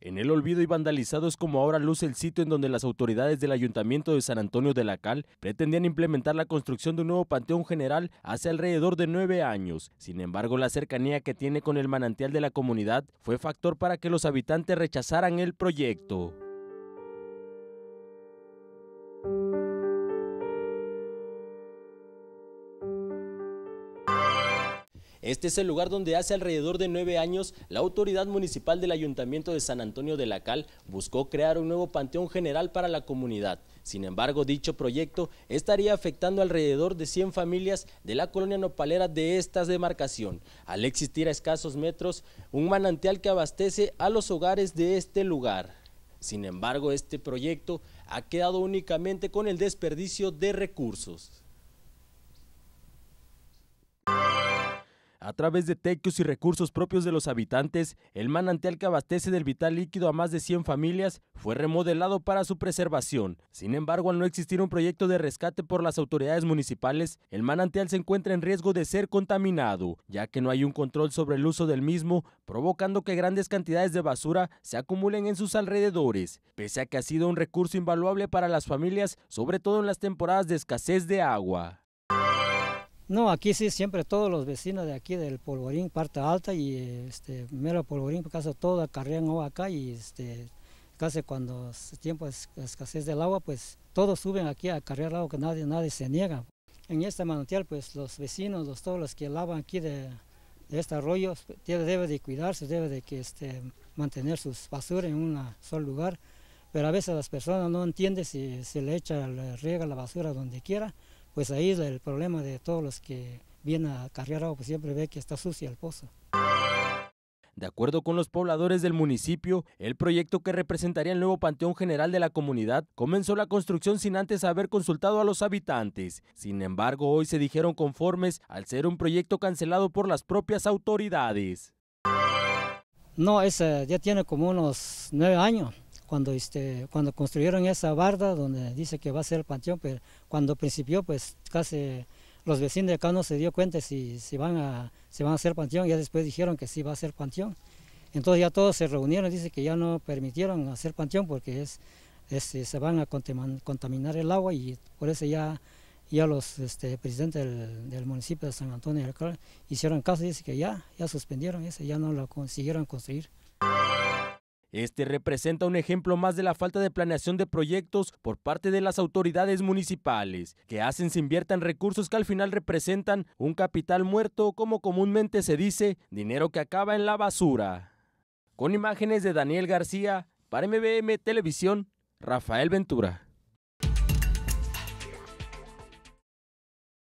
en el olvido y vandalizado es como ahora luce el sitio en donde las autoridades del Ayuntamiento de San Antonio de la Cal pretendían implementar la construcción de un nuevo panteón general hace alrededor de nueve años. Sin embargo, la cercanía que tiene con el manantial de la comunidad fue factor para que los habitantes rechazaran el proyecto. Este es el lugar donde hace alrededor de nueve años la autoridad municipal del Ayuntamiento de San Antonio de la Cal buscó crear un nuevo panteón general para la comunidad. Sin embargo, dicho proyecto estaría afectando alrededor de 100 familias de la colonia nopalera de esta demarcación, al existir a escasos metros un manantial que abastece a los hogares de este lugar. Sin embargo, este proyecto ha quedado únicamente con el desperdicio de recursos. A través de tequios y recursos propios de los habitantes, el manantial que abastece del vital líquido a más de 100 familias fue remodelado para su preservación. Sin embargo, al no existir un proyecto de rescate por las autoridades municipales, el manantial se encuentra en riesgo de ser contaminado, ya que no hay un control sobre el uso del mismo, provocando que grandes cantidades de basura se acumulen en sus alrededores, pese a que ha sido un recurso invaluable para las familias, sobre todo en las temporadas de escasez de agua. No, aquí sí, siempre todos los vecinos de aquí del Polvorín, parte alta y este, mero Polvorín, por pues, caso todo acarrean agua acá y este, casi cuando es tiempo es escasez del agua, pues todos suben aquí a acarrear agua que nadie, nadie se niega. En este manantial, pues los vecinos, todos los que lavan aquí de, este arroyo, pues, debe de cuidarse, debe de que este, mantener sus basura en un solo lugar, pero a veces las personas no entienden si se le echa, le riega la basura donde quiera, pues ahí es el problema de todos los que vienen a cargar agua, pues siempre ve que está sucia el pozo. De acuerdo con los pobladores del municipio, el proyecto que representaría el nuevo Panteón General de la comunidad comenzó la construcción sin antes haber consultado a los habitantes. Sin embargo, hoy se dijeron conformes al ser un proyecto cancelado por las propias autoridades. No, ese ya tiene como unos nueve años cuando, este, cuando construyeron esa barda donde dice que va a ser panteón, pero pues, cuando principió, pues casi los vecinos de acá no se dio cuenta si, si, van a, se van a hacer panteón, ya después dijeron que sí va a ser panteón. Entonces ya todos se reunieron, dice que ya no permitieron hacer panteón porque es, eh, se van a contaminar el agua y por eso ya, ya los este, presidentes del, municipio de San Antonio del Cal hicieron caso, y dice que ya, ya suspendieron ese, ya no lo consiguieron construir. Este representa un ejemplo más de la falta de planeación de proyectos por parte de las autoridades municipales, que hacen se inviertan recursos que al final representan un capital muerto, como comúnmente se dice, dinero que acaba en la basura. Con imágenes de Daniel García, para MBM Televisión, Rafael Ventura.